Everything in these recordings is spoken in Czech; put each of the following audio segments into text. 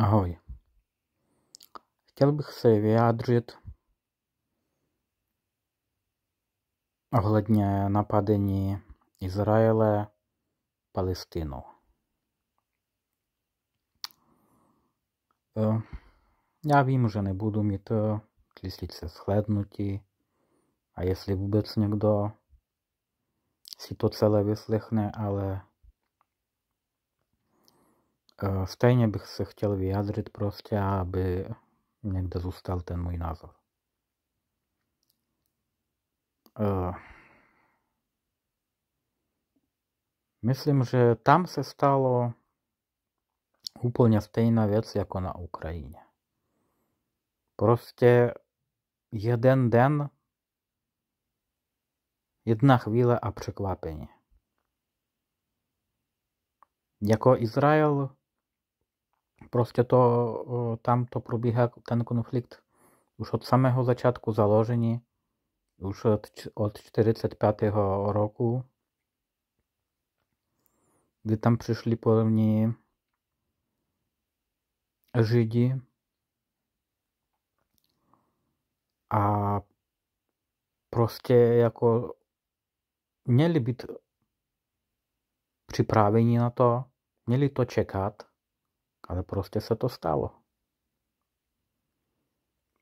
Ahoj. Chtěl bych se vyjádřit ohledně napadení Izraele Palestinu. Eh, já vím, že nebudu mít eh, tisíce shlédnutí a jestli vůbec někdo si to celé vyslechne, ale Eh, stejně bych se chtěl vyjádřit prostě, aby někde zůstal ten můj názor. Eh, myslím, že tam se stalo úplně stejná věc jako na Ukrajině. Prostě jeden den, jedna chvíle a překvapení. Jako Izrael prostě to, tam to probíhá jako ten konflikt už od samého začátku založení už od, od 45 roku, kdy tam přišli první Židi a prostě jako měli být připraveni na to, měli to čekat, ale prostě se to stalo.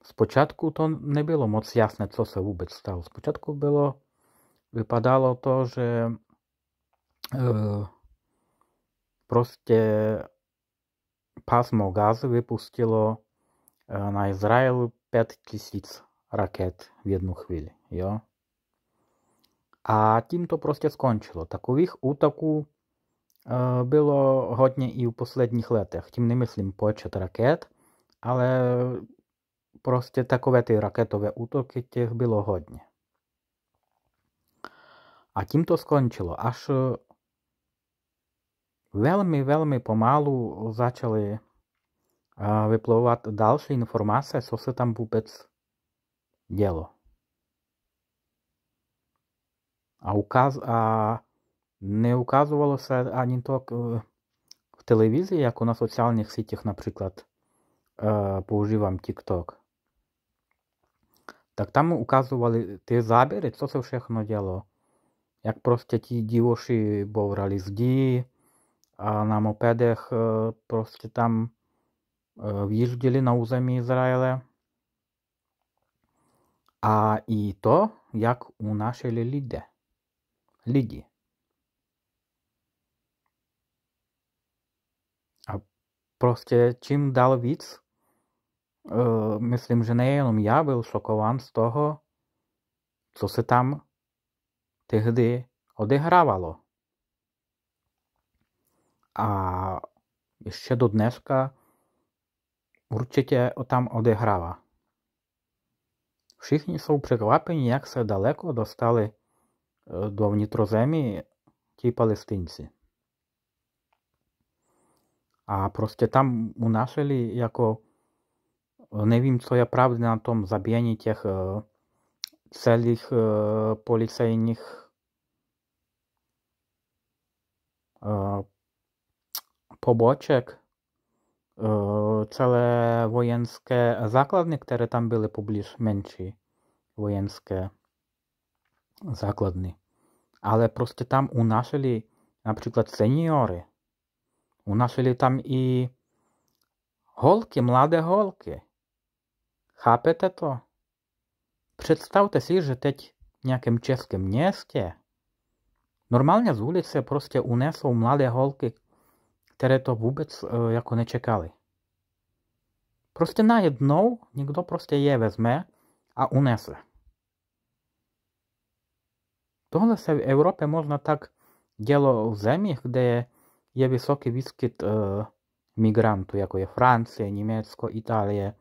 Zpočátku to nebylo moc jasné, co se vůbec stalo. Zpočátku bylo, vypadalo to, že eh, prostě pásmo gazu vypustilo eh, na na Izrael 5000 raket v jednu chvíli. Jo? A tím to prostě skončilo. Takových útoků Eh, bylo hodně i u posledních letech. Tím nemyslím počet raket, ale prostě takové ty raketové útoky těch bylo hodně. A tím to skončilo. Až eh, velmi, velmi pomalu začaly eh, vyplouvat další informace, co se tam vůbec dělo. A, ukaz, a не указувалося ані то в телевізії, як у на соціальних сітях, наприклад, поуживам TikTok. Так там указували ті забіри, що це všechno діло. Як просто ті дівоші боврали зді, а на мопедах просто там в'їжджали на území Ізраїля. А і то, як у нашій lidé. Ліді. prostě čím dal víc, uh, myslím, že nejenom já byl šokován z toho, co se tam tehdy odehrávalo. A ještě do dneska určitě tam odehrává. Všichni jsou překvapeni, jak se daleko dostali eh, do vnitrozemí ti palestinci. A proste tam mu našeli jako eh, nevím, co je pravdy na tom zabíjení těch eh, celých eh, policejních poboček, celé vojenské základny, které tam byly poblíž menší vojenské základny. Ale prostě tam unášeli například seniory, У нашої там і голки, младе голки. Chápete to? Představte si, že teď v nějakém českém městě normálně z ulice prostě unesou mladé holky, které to vůbec e, jako nečekali. Prostě najednou někdo prostě je vezme a unese. Tohle se v Evropě možná tak dělo v zemích, kde je je vysoký výskyt e, migrantów, jako je Francie, Německo, Itálie,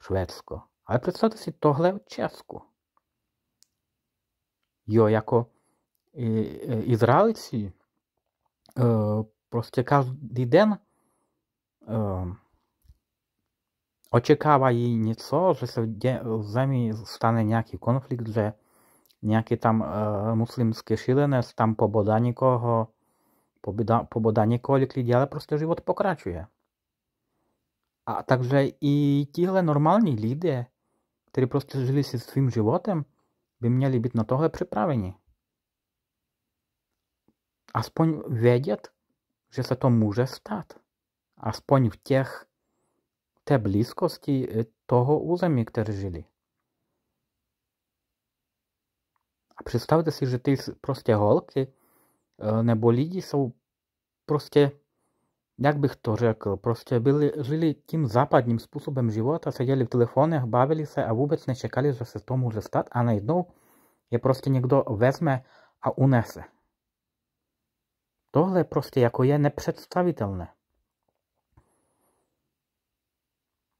švédsko. Ale przedstawcie sobie to w czesku. Jo, jako i, i, e, Izraelci e, prostě každý den e, očekávají něco, že se dě, v zemi stane nějaký konflikt, že nějaký tam e, muslimský šilenec tam pobodá nikoho, pobadanie kolikli ale prostě život pokračuje. A takže i tihle normální lidé, kteří prostě žili si svým životem, by měli být na tohle připraveni. Aspoň vědět, že se to může stát. Aspoň v těch té blízkosti eh, toho území, které žili. A představte si, že ty prostě holky nebo lidi jsou prostě, jak bych to řekl, prostě byli, žili tím západním způsobem života, seděli v telefonech, bavili se a vůbec nečekali, že se to může stát a najednou je prostě někdo vezme a unese. Tohle prostě jako je nepředstavitelné.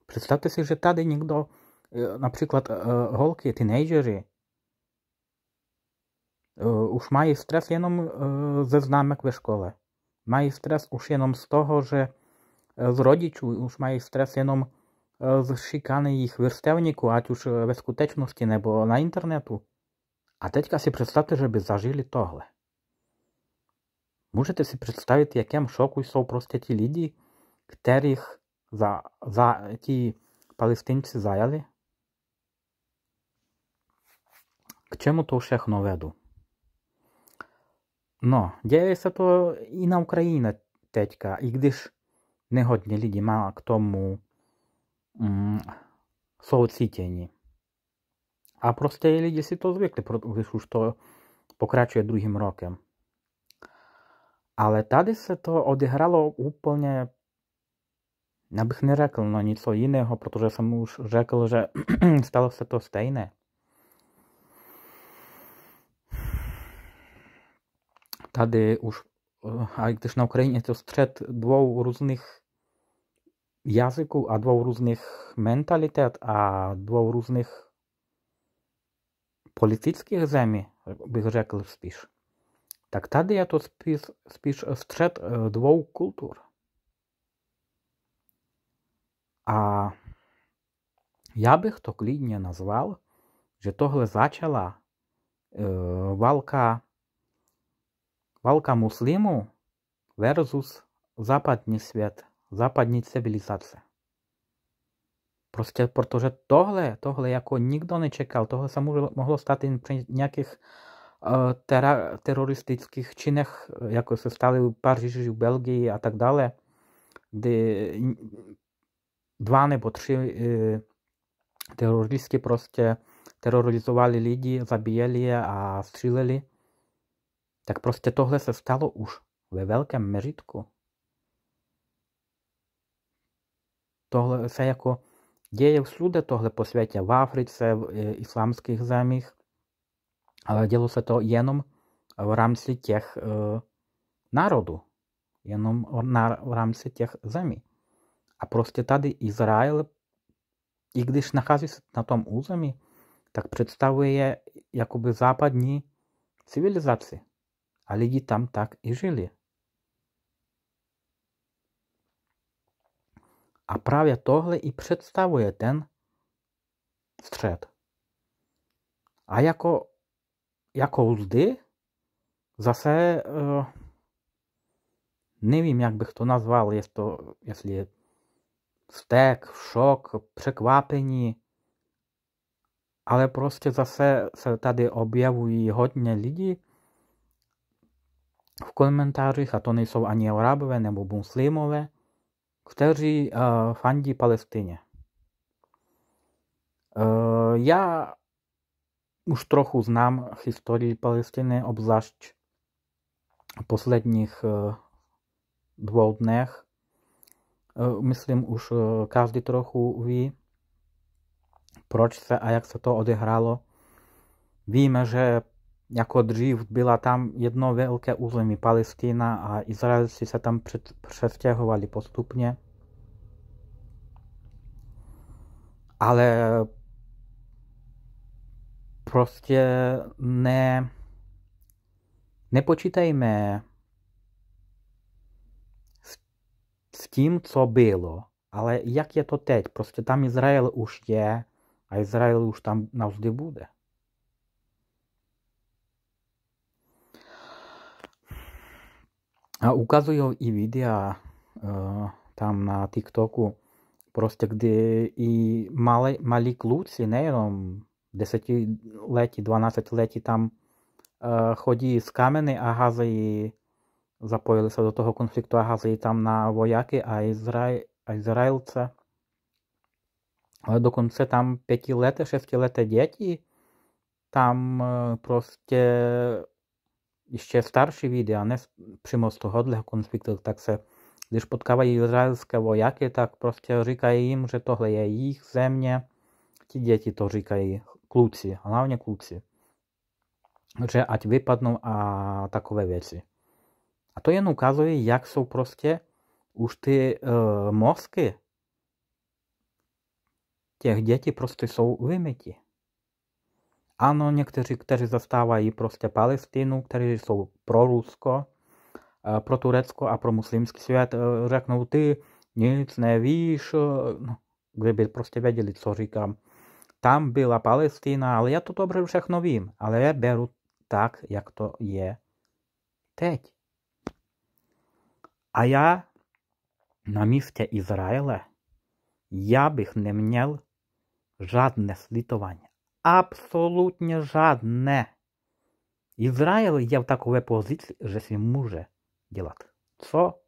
Představte si, že tady někdo, například holky, teenagery, Już е, має stres jenom ze znamek szkoły. Має stres już jenom z того, że z rodziców, już має stres jenom z szikany ich występników, a już bezskuteczności, nebo na internetu. А е, тетька си представте, щоб зажили тогле. Можете си представити, яким шоку сов просто ті люди, которых за, за ті палестинці заяли? К чому то всіх новеду? No, děje se to i na Ukrajině teďka, i když niegodnie ludzi má k tomu mm, soucitení. A prostě lidi si to zvykli, když už to pokračuje druhým rokem. Ale tady se to odehralo úplně, já bych neřekl na no, něco jiného, protože jsem už řekl, že stalo se to stejné. Tady už, a gdyż na Ukrainie to strzec dwóch różnych języków, a dwóch różnych mentalitet, a dwóch różnych політичних землі, би рекли спіш. Так тоді я тут спіш, спіш стрет э, двох культур. А я би хто клідня назвав, що того зачала е, валка Walka muslimů versus západní svět, západní civilizace. Prostě protože tohle, tohle jako nikdo nečekal, tohle se mohlo, stát jen při nějakých eh, tera, teroristických činech, jako se staly v Paříži, v Belgii a tak dále, kdy dva nebo tři uh, teroristi prostě terorizovali lidi, zabíjeli je a stříleli. Tak prostě tohle se stalo už ve velkém měřitku. Tohle se jako děje všude tohle po světě, v Africe, v eh, islámských zemích, ale dělo se to jenom v rámci těch e, národů, jenom na, v rámci těch zemí. A prostě tady Izrael, i když nachází se na tom území, tak představuje eh, jakoby západní civilizaci. A lidi tam tak i žili. A právě tohle i představuje ten střed. A jako, jako vždy, zase eh, nevím, jak bych to nazval, jestli, to, jestli je stek, šok, překvapení, ale prostě zase se tady objevují hodně lidí, v komentářích a to nejsou ani arabové nebo muslimové, kteří uh, fandí Palestině. Uh, já už trochu znám historii Palestiny, obzvlášť v posledních uh, dvou dnech. Uh, myslím, už uh, každý trochu ví, proč se a jak se to odehrálo. Víme, že jako dřív byla tam jedno velké území Palestina a Izraelci se tam přestěhovali postupně. Ale prostě ne, nepočítejme s, s tím, co bylo, ale jak je to teď. Prostě tam Izrael už je a Izrael už tam navždy bude. Ukazują i widea tam na TikToku, просто де і мали, малі клуці, нейром 10-леті, ну, 12-леті там е, ході з камени, а гази запоїлися до того конфлікту, а гази там на вояки, а Ізраїль, а Ізраїль це. Але до кінця там 5-лете, 6-лете діти, там е, просто ще старші відео, не прямо з того для конфлікту. Так це, Gdyż spotkały izraelskie wojaki, tak prostě říkají jim, že tohle je jejich země. Ci děti to říkají kluci, a głównie kluci. že ať vypadnou a takové věci. A to jen ukazuje, jak jsou prostě už ty e, eh, mózgi tych dzieci proste są wymyci. Ano, někteří, kteří zastávají prostě Palestinu, kteří jsou pro Rusko, eh, pro Turecko a pro muslimský svět, eh, řeknou ty nic nevíš, eh, no, kdyby prostě věděli, co říkám. Tam byla Palestina, ale já to dobře všechno vím, ale já beru tak, jak to je teď. A já na místě Izraele, já bych neměl žádné slitování absolutnie żadne. Izrael є в таковій позиції, що він може робити, що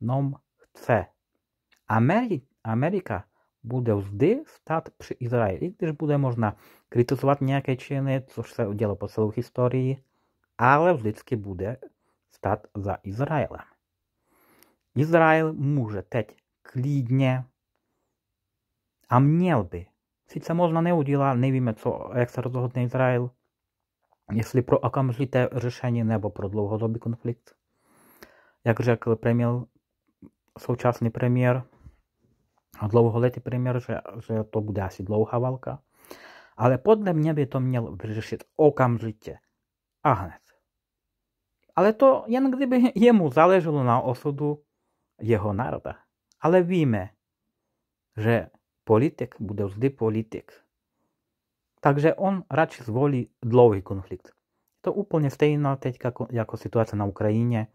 нам chce. Ameri Ameryka буде завжди стати при Ізраїлі, gdyż буде можна критизувати ніякі чини, що все діло по цілу історії, але завжди буде стати за Ізраїлем. Ізраїль може теть клідне, а м'яв би Sice možná neudělá, nevíme, co, jak se rozhodne Izrael, jestli pro okamžité řešení nebo pro dlouhodobý konflikt. Jak řekl premiér, současný premiér a dlouholetý premiér, že, že to bude asi dlouhá válka. Ale podle mě by to měl vyřešit okamžitě a hned. Ale to jen kdyby jemu záleželo na osudu jeho národa. Ale víme, že polityk буде завжди politik. Takže on raczej zvolí dlouhý konflikt. To úplně stejná teď jako, jako situace na Ukrajině,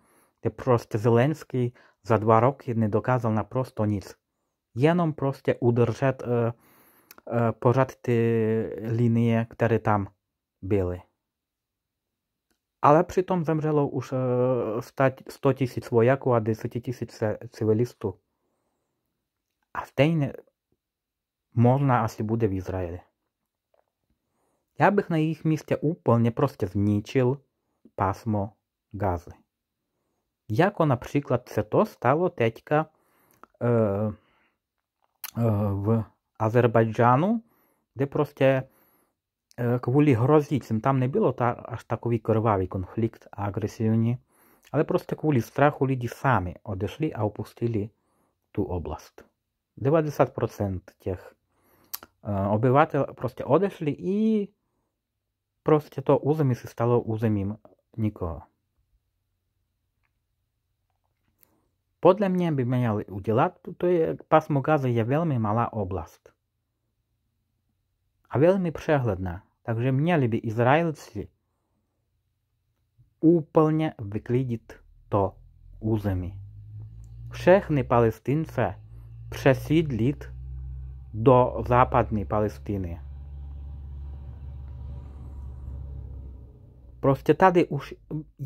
gdzie prostě Zelenský za dwa roky nie dokazał na prosto nic. Jenom prostě udržet e, e, pořád ty linie, které tam byly. Ale przytom zemrzelo już e, eh, 100 tysięcy vojáků a 10 tysięcy cywilistów. A stejně možná asi bude v Izraeli. Já bych na jejich místě úplně prostě zničil pásmo gazy. Jako například se to stalo teďka e, e, v Azerbajdžánu, kde prostě e, kvůli hrozícím, tam nebylo ta, až takový krvavý konflikt a agresivní, ale prostě kvůli strachu lidi sami odešli a opustili tu oblast. 90% těch Eh, Obyvateľ prostě odešli i prostě to územie si stalo územím nikoho. Podľa mňa by mali udělat, to je, pásmo Gaza je velmi malá oblast, A velmi přehledná. Takže měli by Izraelci úplně vyklidit to území. Všechny palestince přesídlit do západní Palestiny. Prostě tady už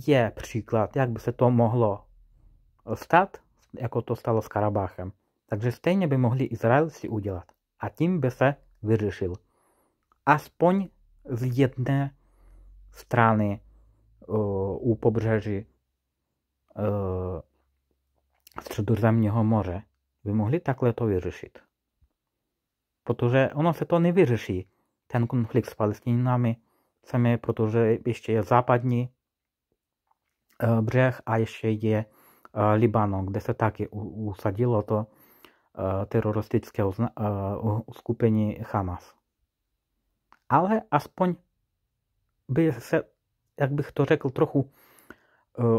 je příklad, jak by se to mohlo stát, jako to stalo s Karabachem. Takže stejně by mohli Izraelci udělat. A tím by se vyřešil. Aspoň z jedné strany uh, u pobřeží uh, Středozemního moře by mohli takhle to vyřešit protože ono se to nevyřeší, ten konflikt s Palestinami sami, protože ještě je západní eh, břeh a ještě je eh, Libanon, kde se taky usadilo to eh, teroristické uskupení Hamas. Ale aspoň by se, jak bych to řekl, trochu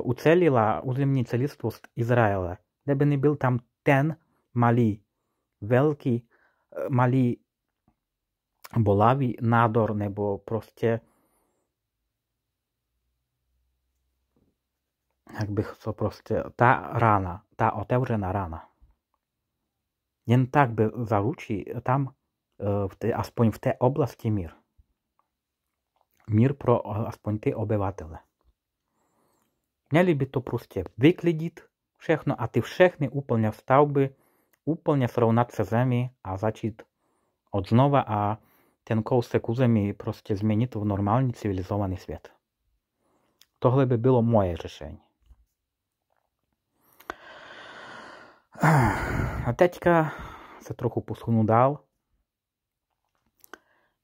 ucelila územní celistvost Izraele, kdyby nebyl tam ten malý, velký malý bolavý nádor nebo prostě jak bych to prostě, ta rána, ta otevřená rána. Jen tak by zaručí tam, eh, v té, aspoň v té oblasti mír. Mír pro aspoň ty obyvatele. Měli by to prostě vyklidit všechno a ty všechny úplně stavby úplne srovnať cez zemi a začít od znova a ten kousek zemi prostě změnit v normální civilizovaný svět. Tohle by bylo moje řešení. A teďka se trochu posunu dál.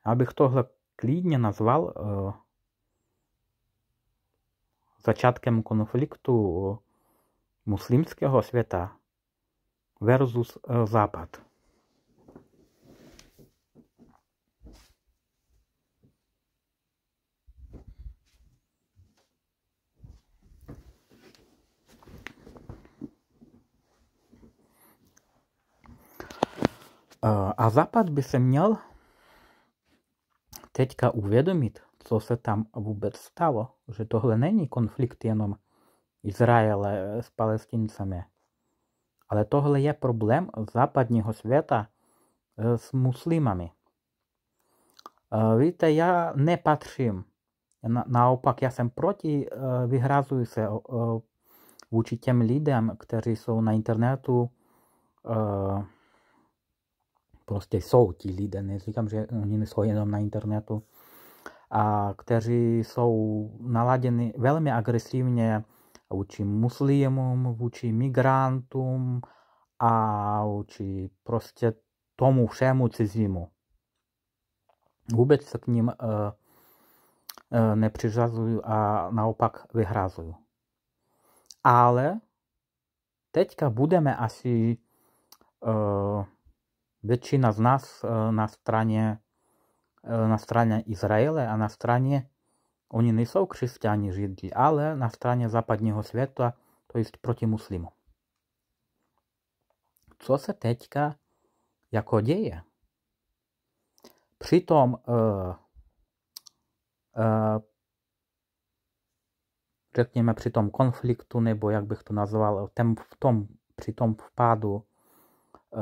Abych tohle klidně nazval uh, začátkem konfliktu muslimského světa versus eh, Západ. Eh, a Západ by se měl teďka uvědomit, co se tam vůbec stalo, že tohle není konflikt jenom Izraele s palestincemi, ale tohle je problém západního světa eh, s muslimami. Eh, víte, já nepatřím. Naopak, já jsem proti, eh, vyhrazuji se vůči těm lidem, kteří jsou na internetu. Prostě jsou ti lidé, neříkám, že oni jsou jenom na internetu. A kteří jsou naladěni velmi agresivně vůči muslimům, vůči migrantům a vůči prostě tomu všemu cizímu. Vůbec se k ním e, e, nepřiřazuju a naopak vyhrazuju. Ale teďka budeme asi e, většina z nás e, na straně na straně Izraele a na straně Oni nejsou křesťani židi, ale na straně západního světa, to jest proti muslimům. Co se teďka jako děje? Přitom uh, uh, řekněme při tom konfliktu, nebo jak bych to nazval, tem, v tom, při tom vpadu uh,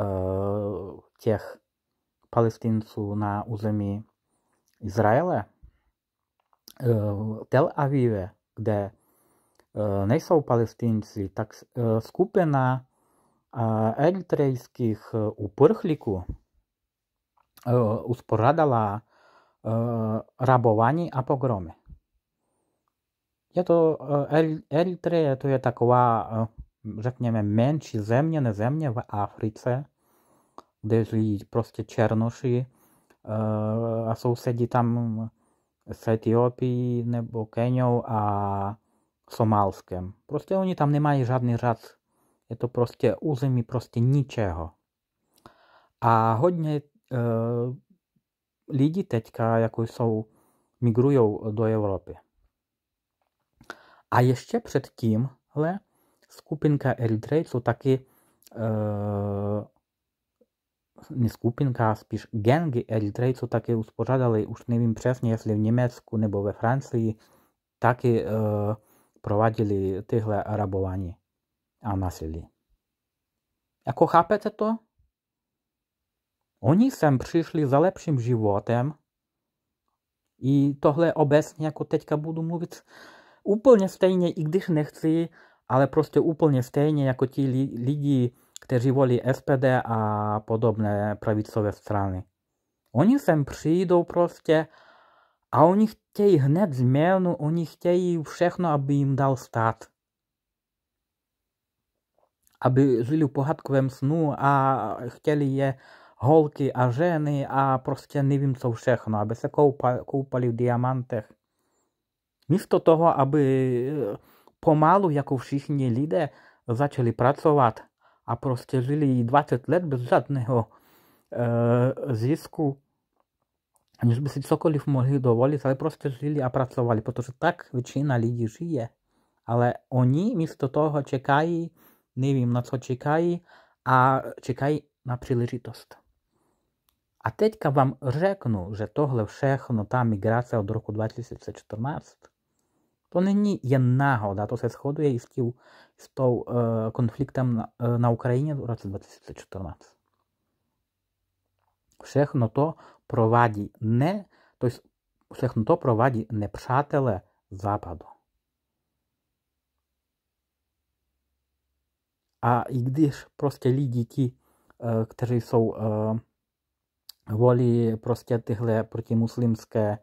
eh, těch palestinců na území Izraele, Eh, Tel Avive, kde eh, nejsou palestinci, tak eh, skupina eritrejských uprchlíků usporadala rabování a pogromy. Je to Eritreje, to je taková, řekněme, menší země, ne země v Africe, kde žijí prostě černoši a sousedi tam s Etiopií nebo Keniou a Somálskem. Prostě oni tam nemají žádný řad. Je to prostě území prostě ničeho. A hodně e, lidí teďka jako jsou, migrují do Evropy. A ještě předtím, ale skupinka Eritrejců taky eh, nie skupinka, a spísz gengi Eritrejców takie usporzadali, już nie wiem przesnie, jeśli w nebo ve Francii, takie e, prowadzili tyhle rabowani, a nasilí. Jako chápete to? Oni sem přišli za lepším životem. i tohle obecně, jako teďka budu mluvit, úplně stejně, i když nie ale prostě úplně stejně, jako ci lidi, kteří volí SPD a podobné pravicové strany. Oni sem přijdou prostě a oni chtějí hned změnu, oni chtějí všechno, aby jim dal stát. Aby žili v pohádkovém snu a chtěli je holky a ženy a prostě nevím co všechno, aby se koupali v diamantech. Místo toho, aby eh, pomalu, jako všichni lidé, začali pracovat – а простяжили її 20 лет без жодного е, зиску, ніж би си соколів могли доволити, але просто жили, а працювали, тому що так вичина людей жиє. Але вони місто того чекають, не вім на що чекають, а чекають на прилежитость. А тетька вам рекну, що того всехно та міграція від року 2014 To není jen náhoda, to se shoduje i s, tím, s tou e, konfliktem na, e, na Ukrajině v roce 2014. Všechno to provádí ne, to jest, všechno to provádí nepřátelé Západu. A i když prostě lidi ti, kteří jsou волі простятигле протимуслимське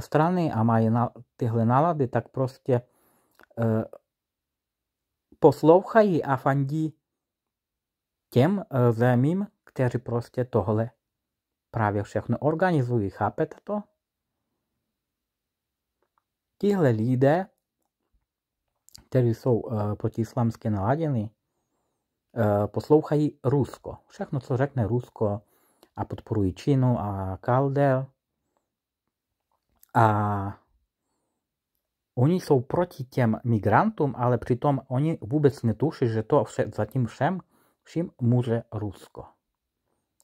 strany a mají tyhle nálady, tak prostě e, poslouchají a fandí těm e, zemím, kteří prostě tohle právě všechno organizují. Chápete to? Tihle lidé, kteří jsou e, protiislamsky naladěni, e, poslouchají Rusko. Všechno, co řekne Rusko a podporují Čínu a Kaldel, a oni jsou proti těm migrantům, ale přitom oni vůbec netuší, že to vše, za tím všem, vším může Rusko.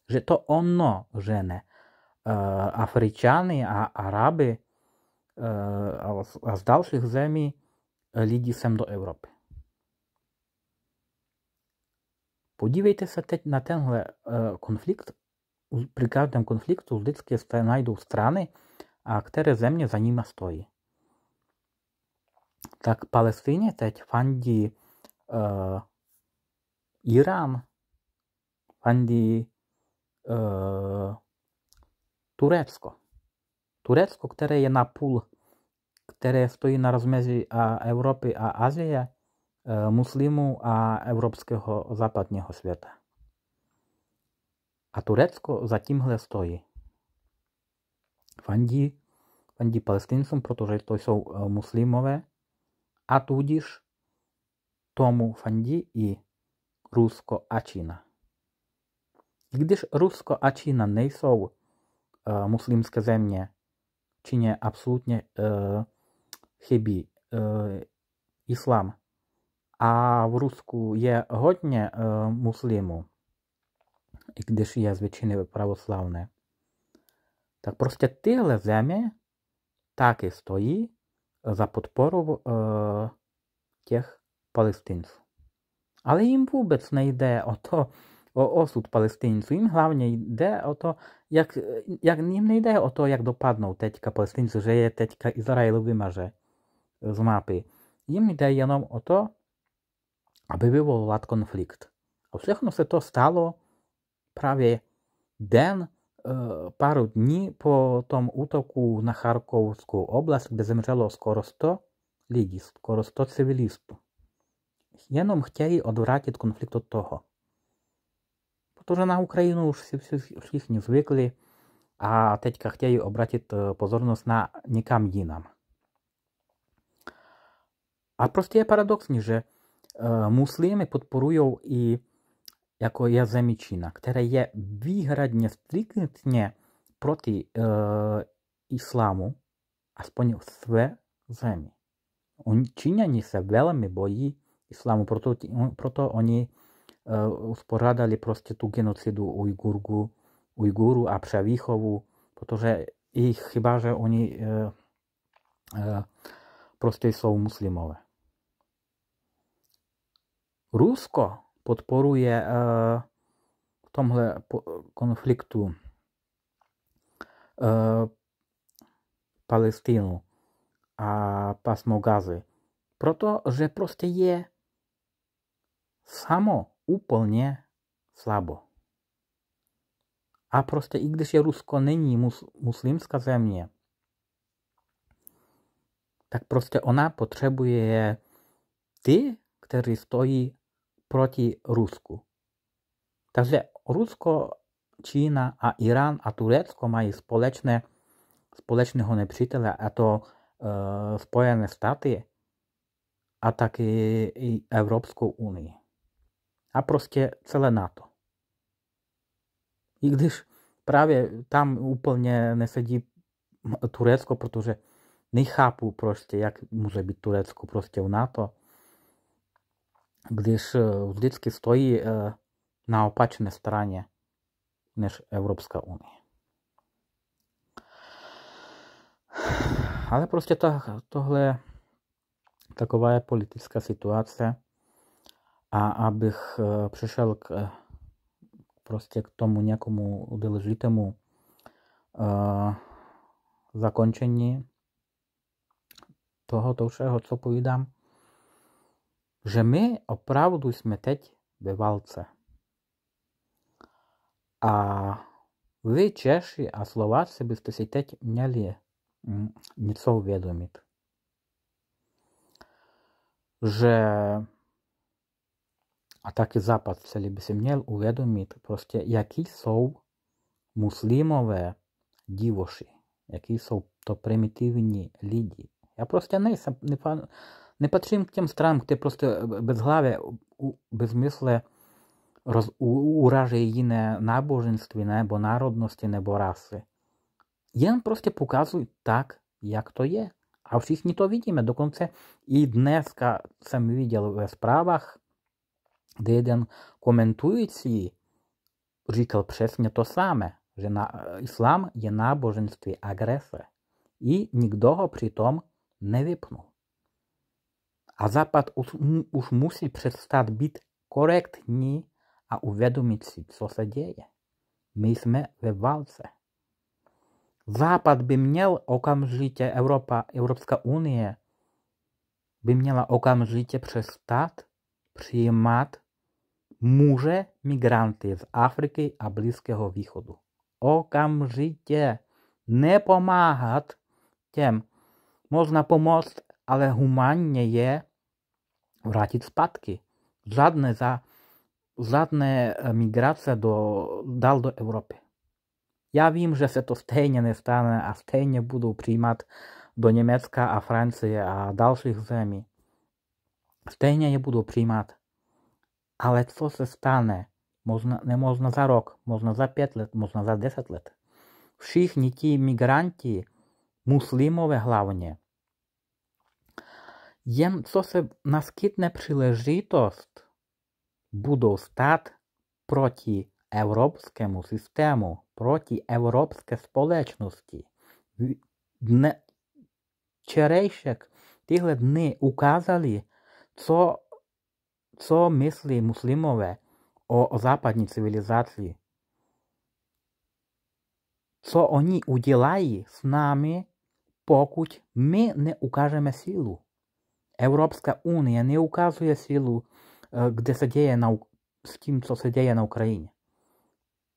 Že to ono žene uh, e, Afričany a Araby e, a z dalších zemí lidi sem do Evropy. Podívejte se teď na tenhle e, konflikt. Při každém konfliktu vždycky se najdou strany, а aktery země za nima stojí? Tak Palestině teď fandí uh, Irán, fandí uh, Turecko. Turecko, které je na půl, které stojí na rozmezí a Evropy a Azie, uh, eh, muslimů a evropského západního světa. A Turecko za tímhle stojí. fandí, fandí palestíncům, protože to jsou muslimové a tudíž tomu fandí i Rusko a Čína. I když Rusko a Čína nejsou e, muslimské země, Číně absolutně e, chybí e, islám. A v Rusku je hodně e, muslimů, i když je z většiny pravoslavné. Tak prostě tyhle země taky stojí za podporu e, těch palestinců. Ale jim vůbec nejde o to, o osud palestinců. Jim hlavně jde o to, jak, jak jim nejde o to, jak dopadnou teďka palestinci, že je teďka Izraelu vymaže z mapy. Jim jde jenom o to, aby vyvolat konflikt. A všechno se to stalo právě den Е, пару дні по тому утоку на Харковську область, де zemrzelo скоро 100 ludzi, скоро 100 cywilistów. Jenom chcieli odwracać konflikt od tego. Потому на Украину всі все, все, всіх не звикли, а тетька хотіли обратити е, позорність на нікам їнам. А просто є парадокс, ніж е, муслими підпорують і jako je Zemičína, které je výhradně striktně proti e, islámu, aspoň v své zemi. Oni, Číňani se velmi bojí islámu, proto, proto oni e, uspořádali prostě tu genocidu Ujgurgu, Ujguru a převýchovu, protože i chyba, že oni e, e, prostě jsou muslimové. Rusko podporuje eh, v tomhle konfliktu eh, Palestínu a pasmo Gazy. Protože prostě je samo úplně slabo. A prostě i když je Rusko není mus, muslimská země, tak prostě ona potřebuje ty, kteří stojí proti Rusku. Takže Rusko, Čína a Irán a Turecko mají společné, společného nepřítele, a to e, Spojené státy a taky i Evropskou unii. A prostě celé NATO. I když právě tam úplně nesedí Turecko, protože nechápu prostě, jak může být Turecko prostě v NATO když eh, vždycky stojí eh, na opačné straně než Evropská unie. Ale prostě to, tohle taková je politická situace a abych eh, přišel k prostě k tomu nějakému důležitému uh, zakončení tohoto všeho, co povídám, Жеми оправду смететь бивалце. А ви чеші, а словаці бистосітеть мняли, ніцов ведоміт. Же а так і запад селі бисемнял уведоміт, просто які сов муслімове дівоші, які сов то примітивні ліді. Я просто не, не пам'ятаю. Nepatřím k těm stranám, které prostě bezhlavě, bezmysle roz, uraží jiné náboženství nebo národnosti nebo rasy. Jen prostě pokazují tak, jak to je. A všichni to vidíme. Dokonce i dneska jsem viděl ve zprávách, kde jeden komentující říkal přesně to samé, že na, islám je náboženství agrese. I nikdo ho přitom nevypnul. A Západ už, už musí přestat být korektní a uvědomit si, co se děje. My jsme ve válce. Západ by měl okamžitě, Evropa, Evropská unie by měla okamžitě přestat přijímat muže migranty z Afriky a Blízkého východu. Okamžitě nepomáhat těm. možná pomoct, ale humánně je vrátit zpátky. Žádné, za, žádné eh, migrace do, dal do Evropy. Já vím, že se to stejně nestane a stejně budou přijímat do Německa a Francie a dalších zemí. Stejně je budou přijímat. Ale co se stane? Možná, ne možná za rok, možná za pět let, možná za deset let. Všichni ti migranti, muslimové hlavně, jen co se naskytne příležitost budou stát proti evropskému systému, proti evropské společnosti. Dne, čerejšek tyhle dny ukázali, co, co myslí muslimové o, o západní civilizaci. Co oni udělají s námi, pokud my neukážeme sílu. Evropská unie neukazuje ukazuje silu, gdy się dzieje na, z tym, co się dzieje na Ukrajině.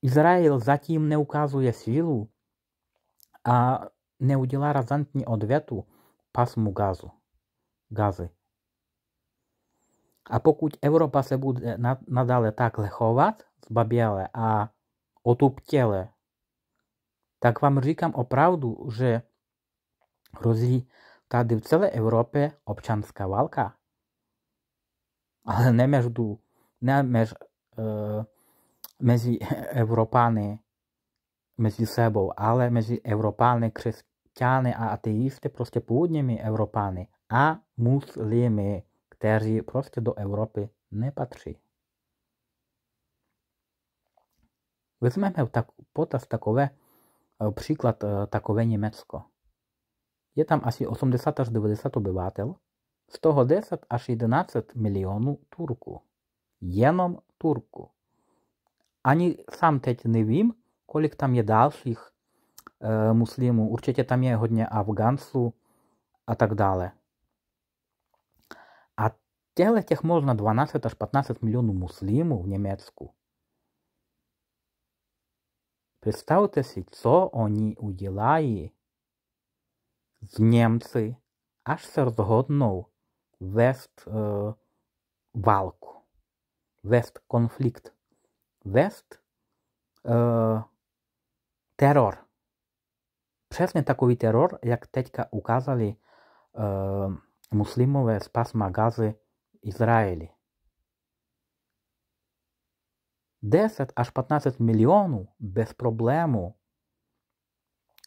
Izrael zatim neukazuje ukazuje silu, a nie udziela razantnie pasmu gazu, gazy. A pokud Evropa se bude nadále takhle chovat, zbaběle a otuptěle, tak vám říkám opravdu, že hrozí Tady v celé Evropě občanská válka. Ale ne, eh, mezi ne mež, uh, mezi Evropány, mezi sebou, ale mezi Evropány, křesťany a ateisty, prostě původními Evropány a muslimy, kteří prostě do Evropy nepatří. Vezmeme tak, potaz takové, eh, příklad eh, takové Německo. Є там аж 80 аж 90 обивател, з того 10 аж 11 мільйонів турку. Єном турку. Ані сам теть не вім, колік там є дальших е, муслімів, Určitě там є годня афганців а так далі. А тіле тих можна 12 аж 15 мільйонів муслімів в Німецьку. Представте си, що вони уділають в Німці аж се розгоднув вест е, валку, вест конфлікт, вест е, терор. Przesnie takový терор, як teďka указали e, muslimové z pasma Gazy Izraeli. 10 аж 15 мільйонів без проблему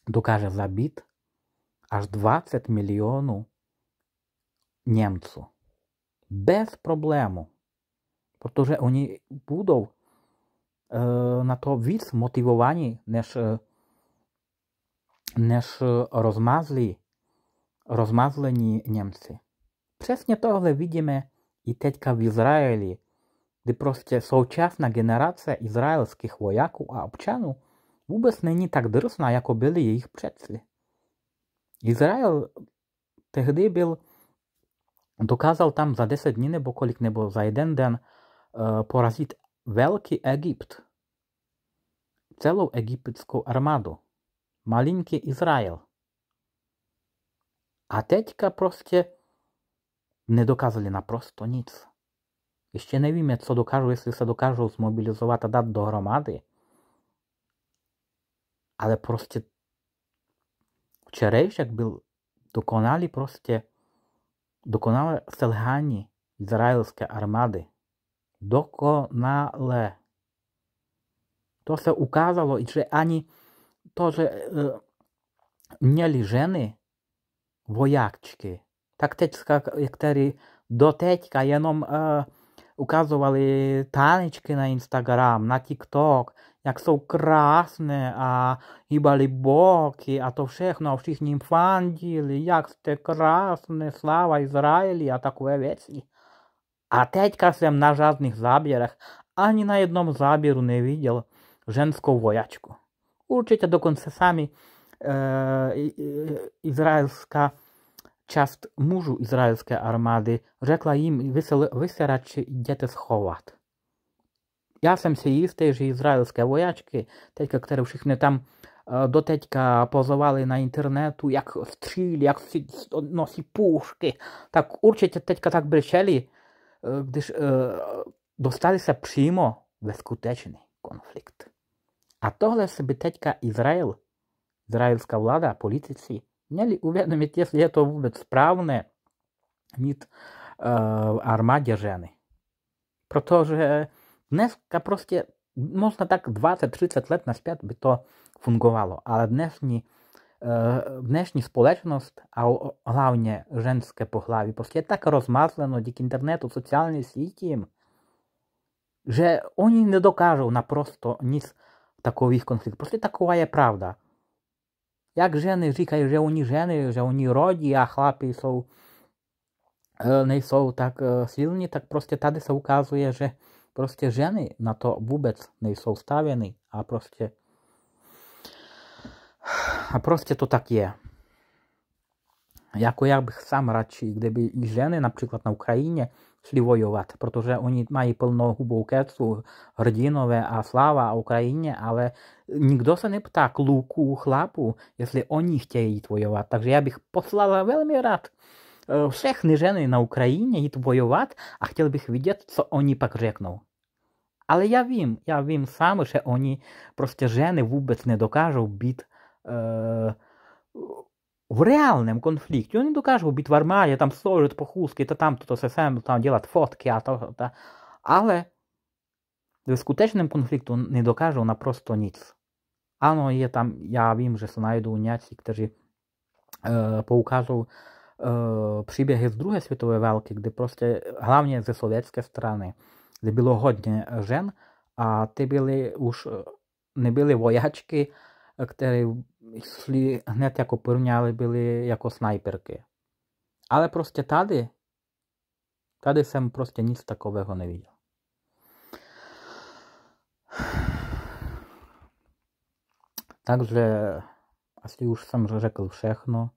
докаже забіт аж 20 мільйонів німців. Без проблему. Protože oni budou e, na to víc motivovaní, než, než rozmazli, rozmazlení Němci. Přesně tohle vidíme i teďka v Izraeli, kdy prostě současná generace izraelských vojáků a občanů vůbec není tak drsná, jako byli jejich předci. Израил тогда был, доказал там за 10 дней, небо колик, небо за один день э, е, поразит Великий Египет, целую египетскую армаду, маленький Израил. А тетька просто не доказали напросто ніц. І ще не віме, що докажу, якщо все докажу змобілізувати дат до громади. Але просто Včerejšek byl dokonalý prostě, dokonalé selhání izraelské armády. Dokonale. To se ukázalo, že ani to, že e, měli ženy vojakčky, tak teďka, které doteďka jenom e, ukazovali tanečky na Instagram, na TikTok jak są krasne, a i baliboki, a to všechno, všichni im fandili, jak ste krasne, слава Ізраїлі, а такое веці. А тетька сам на жадних забірах, ані на одному забіру не видел женскую воячку. Учите до конца самі е, ізраїльська часть мужу ізраїльської армади рекла їм, висерачі йдете сховати ja sam się i z tejże izraelskiej wojaczki, tej, które wszyscy tam do тетька позивали на інтернету, як стріль, як носі пушки. Так určitě teďka tak brečeli, když dostali se přímo ve skutečný konflikt. A tohle si by teďka Izrael, izraelská vláda, politici, měli uvědomit, jestli je to vůbec správné mít uh, armádě ženy. Protože Dneska prostě można tak 20-30 lat naśpiad by to fungowało, ale dneśni, e, dneśni społeczność, a głównie żeńskie pochlawie, prostě tak rozmazleno dzięki internetu, socjalnej sieci, że oni nie dokażą na prosto nic takových konfliktów. Просто такова prawda. Jak żeny říkają, że oni żeny, że oni rodzi, a chlapi są, e, nie są tak e, silni, tak proste tady się ukazuje, że Prostě ženy na to vůbec nejsou stavěny a prostě a prostě to tak je. Jako já bych sám radši, kdyby ženy například na Ukrajině šli bojovat, protože oni mají plnou hubou kecu, hrdinové a sláva a Ukrajině, ale nikdo se neptá kluků, chlapu, jestli oni chtějí jít bojovat. Takže já bych poslala velmi rád eh, všechny ženy na Ukrajině jít bojovat a chtěl bych vidět, co oni pak řeknou. Але я вім, я вім саме, що вони просто жени вубець не докажуть бід е, в реальному конфлікті. Вони докажуть бід в армії, там служать похуски, та там то все саме, там ділять фотки, а то, та. Але в скутечному конфлікту не докажуть на просто ніц. Ано ну, є там, я вім, що знайду няці, які е, поуказують е, przybiehy z II Światowej Walki, gdy proste, głównie ze sowieckiej strony, де було годні жен, а те були уж не були воячки, які йшли гнет як опирняли, були як снайперки. Але просто тады, тады сам просто ніц такового не видів. Также, если уж сам же řekl všechno,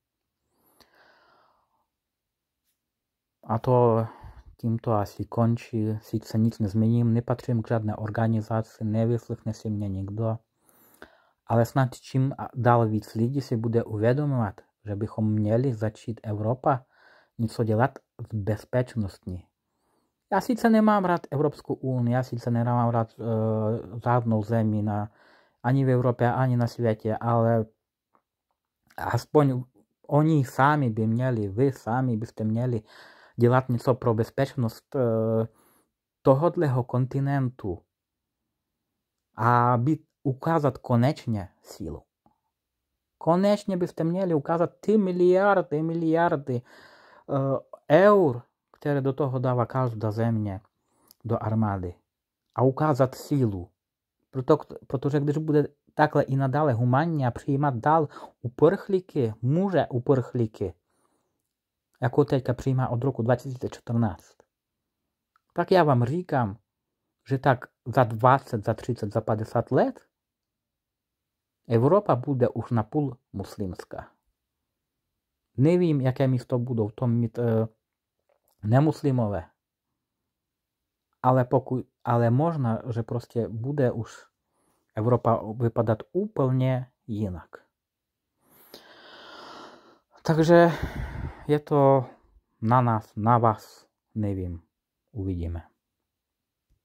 a to tímto asi končí, sice nic nezměním, nepatřím k žádné organizaci, nevyslechne si mě nikdo, ale snad čím dál víc lidí si bude uvědomovat, že bychom měli začít Evropa něco dělat v bezpečnosti. Já sice nemám rád Evropskou unii, já sice nemám rád uh, žádnou zemi na, ani v Evropě, ani na světě, ale aspoň oni sami by měli, vy sami byste měli dělat něco pro bezpečnost eh, tohodleho kontinentu a být, ukázat konečně sílu. Konečně byste měli ukázat ty miliardy, miliardy eh, eur, které do toho dává každá země do armády a ukázat sílu. Proto, protože když bude takhle i nadále humánně přijímat dál uprchlíky, muže uprchlíky, jakou teďka přijímá od roku 2014, tak já vám říkám, že tak za 20, za 30, za 50 let Evropa bude už napůl muslimská. Nevím, jaké místo budou v tom mít e, nemuslimové. Ale, pokud, ale možná, že prostě bude už Evropa vypadat úplně jinak. Takže je to na nás, na vás, nevím. Uvidíme.